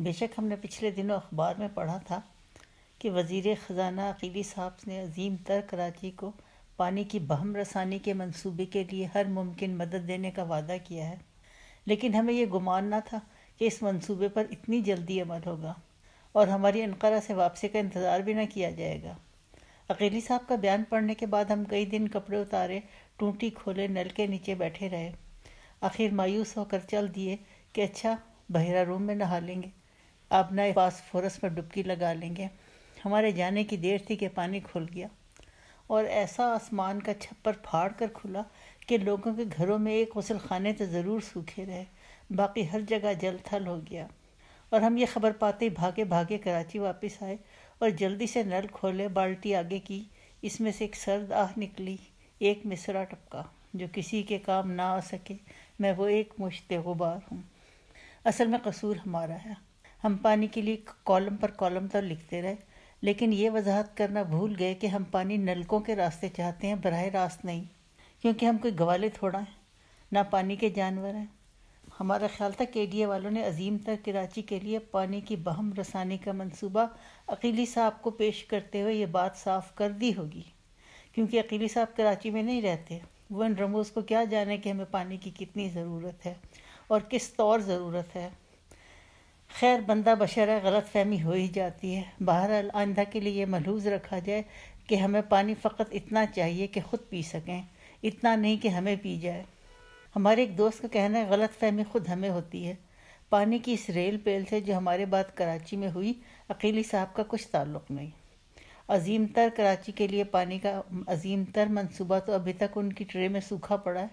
बेशक हमने पिछले दिनों अखबार में पढ़ा था कि वज़ी ख़जाना अकीली साहब ने अजीम तर कराची को पानी की बहम रसानी के मंसूबे के लिए हर मुमकिन मदद देने का वादा किया है लेकिन हमें यह गुमान ना था कि इस मंसूबे पर इतनी जल्दी अमल होगा और हमारी अनकरा से वापसी का इंतज़ार भी ना किया जाएगा अकेली साहब का बयान पढ़ने के बाद हम कई दिन कपड़े उतारे टूटी खोले नल के नीचे बैठे रहे आखिर मायूस होकर चल दिए कि अच्छा बहरा रूम में नहा लेंगे आप नए फास्फोरस पर डुबकी लगा लेंगे हमारे जाने की देर थी कि पानी खुल गया और ऐसा आसमान का छप्पर फाड़ कर खुला कि लोगों के घरों में एक गसल खाने तो ज़रूर सूखे रहे बाकी हर जगह जल थल हो गया और हम ये खबर पाते ही भागे भागे कराची वापस आए और जल्दी से नल खोले बाल्टी आगे की इसमें से एक सर्द आह निकली एक मिसरा टपका जो किसी के काम ना आ सके मैं वो एक मुश्त गुबार हूँ असल में कसूर हमारा है हम पानी के लिए कॉलम पर कॉलम तो लिखते रहे लेकिन ये वजाहत करना भूल गए कि हम पानी नलकों के रास्ते चाहते हैं बरह रास्त नहीं क्योंकि हम कोई गवाले थोड़ा हैं ना पानी के जानवर हैं हमारा ख्याल था के डी ए वालों ने अजीम तर कराची के लिए पानी की बहम रसानी का मंसूबा अकीली साहब को पेश करते हुए ये बात साफ कर दी होगी क्योंकि अकीली साहब कराची में नहीं रहते वन रमोज़ को क्या जाने कि हमें पानी की कितनी ज़रूरत है और किस तौर ज़रूरत है खैर बंदा बशर है गलत फहमी हो ही जाती है बहरहाल आइंदा के लिए ये मलहूज रखा जाए कि हमें पानी फ़कत इतना चाहिए कि ख़ुद पी सकें इतना नहीं कि हमें पी जाए हमारे एक दोस्त का कहना है गलत फहमी ख़ुद हमें होती है पानी की इस रेल पेल से जो हमारे बाद कराची में हुई अकेली साहब का कुछ ताल्लुक नहीं अजीम तर कराची के लिए पानी का अजीम तर मनसूबा तो अभी तक उनकी ट्रे में सूखा पड़ा है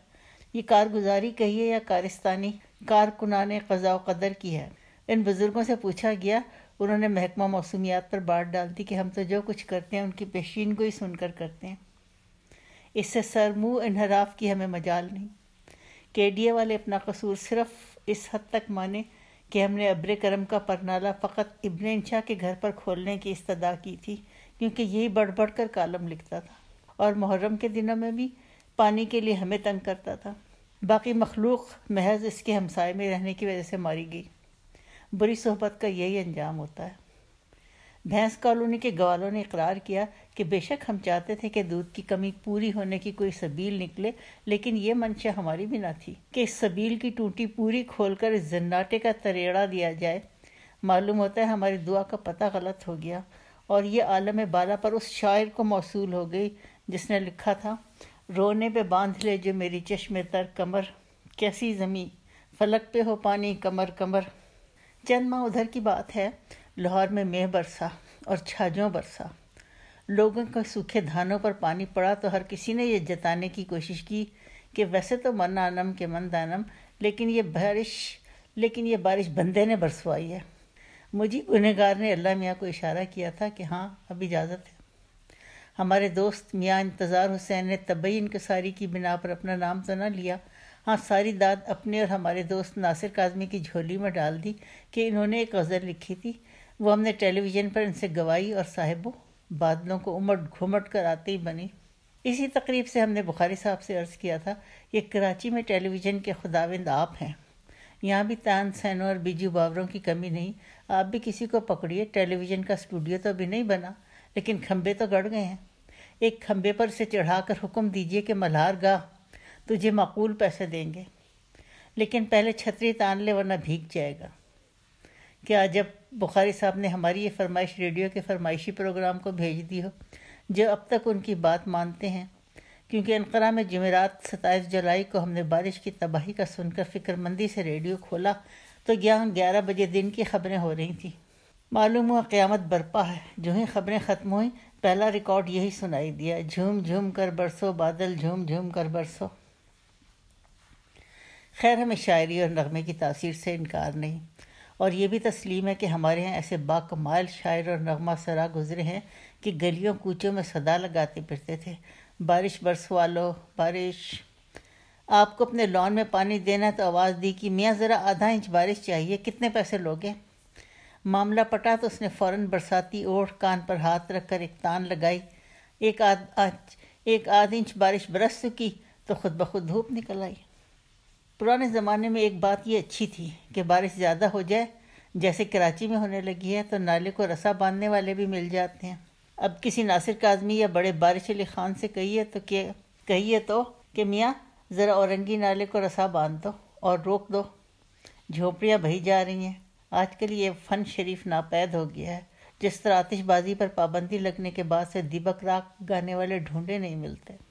ये कारगुजारी कहिए या कारिस्तानी कारकुनान कज़ा कदर की है इन बुज़ुर्गों से पूछा गया उन्होंने महकमा मौसमियात पर बात डाल दी कि हम तो जो कुछ करते हैं उनकी पेशीन को ही सुनकर करते हैं इससे सर मुँह इनहराफ की हमें मजाल नहीं के डी ए वाले अपना कसूर सिर्फ इस हद तक माने कि हमने अब्र करम का परनाला फ़कत इब्न शाह के घर पर खोलने की इस्तदा की थी क्योंकि यही बढ़ बढ़ कर कालम लिखता था और मुहर्रम के दिनों में भी पानी के लिए हमें तंग करता था बाकी मखलूक महज इसके हमसाए में रहने की वजह से मारी गई बुरी सोहबत का यही अंजाम होता है भैंस कॉलोनी के गवालों ने इकरार किया कि बेशक हम चाहते थे कि दूध की कमी पूरी होने की कोई सबील निकले लेकिन ये मंशा हमारी भी ना थी कि इस सबील की टूटी पूरी खोलकर इस जन्नाटे का तरेड़ा दिया जाए मालूम होता है हमारी दुआ का पता गलत हो गया और ये आलम बाला पर उस शायर को मौसू हो गई जिसने लिखा था रोने पे बांध ले जो मेरी चश्मे तर कमर कैसी ज़मी फलक पे हो पानी कमर कमर चंद माह उधर की बात है लाहौर में मेह बरसा और छाजों बरसा लोगों के सूखे धानों पर पानी पड़ा तो हर किसी ने यह जताने की कोशिश की कि वैसे तो मन आनम के मन दानम लेकिन ये बारिश लेकिन ये बारिश बंदे ने बरसवाई है मुझे गुनहगार ने अल्लाह मियाँ को इशारा किया था कि हाँ अब इजाज़त है हमारे दोस्त मियाँ इंतज़ार हुसैन ने तबई इनकसारी की बिना पर अपना नाम तो ना लिया हाँ सारी दाद अपने और हमारे दोस्त नासिर काजमी की झोली में डाल दी कि इन्होंने एक गज़ल लिखी थी वो हमने टेलीविज़न पर इनसे गवाई और साहिबों बादलों को उमट घुमट कर आते ही बनी इसी तकरीब से हमने बुखारी साहब से अर्ज़ किया था कि कराची में टेलीविज़न के खुदाविंद आप हैं यहाँ भी तान सैनों और बीजू बावरों की कमी नहीं आप भी किसी को पकड़िए टेलीविज़न का स्टूडियो तो अभी नहीं बना लेकिन खम्भे तो गड़ गए हैं एक खम्भे पर से चढ़ाकर हुक्म दीजिए कि मल्हार गाह तुझे मकूल पैसे देंगे लेकिन पहले छतरी तान ले वरना भीग जाएगा क्या जब बुखारी साहब ने हमारी ये फरमाइश रेडियो के फरमाइशी प्रोग्राम को भेज दी हो जो अब तक उनकी बात मानते हैं क्योंकि अनकरा में जमेरात सताईस जुलाई को हमने बारिश की तबाही का सुनकर फिक्रमंदी से रेडियो खोला तो यहाँ ग्यारह बजे दिन की खबरें हो रही थी मालूम हुआ क़्यामत बरपा है जो ही खबरें ख़त्म हुई पहला रिकॉर्ड यही सुनाई दिया झूम झूम कर बरसो बादल झूम झूम कर बरसो खैर हमें शायरी और नगमे की तासीर से इनकार नहीं और ये भी तस्लीम है कि हमारे यहाँ ऐसे बाकमाल शायर और नगमा सरा गुजरे हैं कि गलियों कूचों में सदा लगाते फिरते थे बारिश बरसवा लो बारिश आपको अपने लॉन में पानी देना तो आवाज़ दी कि मियाँ ज़रा आधा इंच बारिश चाहिए कितने पैसे लोगे मामला पटा तो उसने फ़ौर बरसाती ओढ़ कान पर हाथ रख कर एक तान लगाई एक आध एक आध इंच बारिश बरस चुकी तो खुद ब खुद धूप निकल आई पुराने ज़माने में एक बात ये अच्छी थी कि बारिश ज़्यादा हो जाए जैसे कराची में होने लगी है तो नाले को रसा बांधने वाले भी मिल जाते हैं अब किसी नासिर काजमी या बड़े बारिश अली खान से कहिए तो कि कहिए तो कि मियाँ ज़रा औरंगी नाले को रसा बांध दो और रोक दो झोपड़ियाँ बही जा रही हैं आजकल ये फ़न शरीफ नापैद हो गया है जिस तरह आतिशबाजी पर पाबंदी लगने के बाद से दीपक राग गाने वाले ढूंढे नहीं मिलते